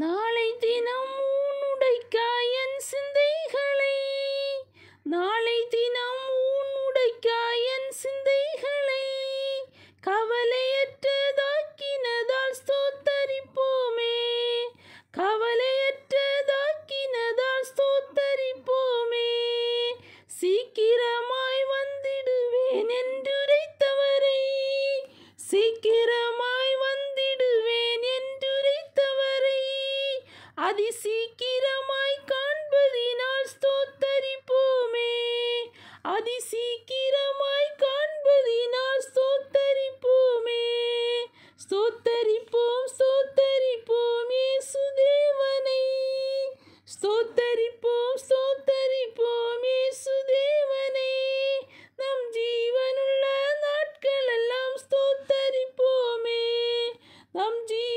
நாளை தினம் ஊனுடைக்காயன் சிந்தைகளை நாளை தினம் ஊனுடைக்காயன் சிந்தைகளை கவலையற்றதாக்கினதால் ஸ்தோத்தரிப்போமே கவலையற்றதாக்கினதால் ஸ்தோத்தரிப்போமே சீக்கிரமாய் வந்திடுவேன் என்றுரைத்தவரை சீக்கிரம் அதி சீக்கிரமாய் காண்பதினால் ஸ்தோத்தரிப்போமே அதி சீக்கிரமாய் காண்பதினால் ஸ்தோத்தரிப்போமே ஸ்தோத்தரிப்போம் ஸ்தோத்தரிப்போம் சுதேவனை ஸ்தோத்தரிப்போம் ஸ்தோத்தரிப்போம் சுதேவனை நம் ஜீவனுள்ள நாட்கள் எல்லாம் ஸ்தோத்தரிப்போமே நம் ஜீ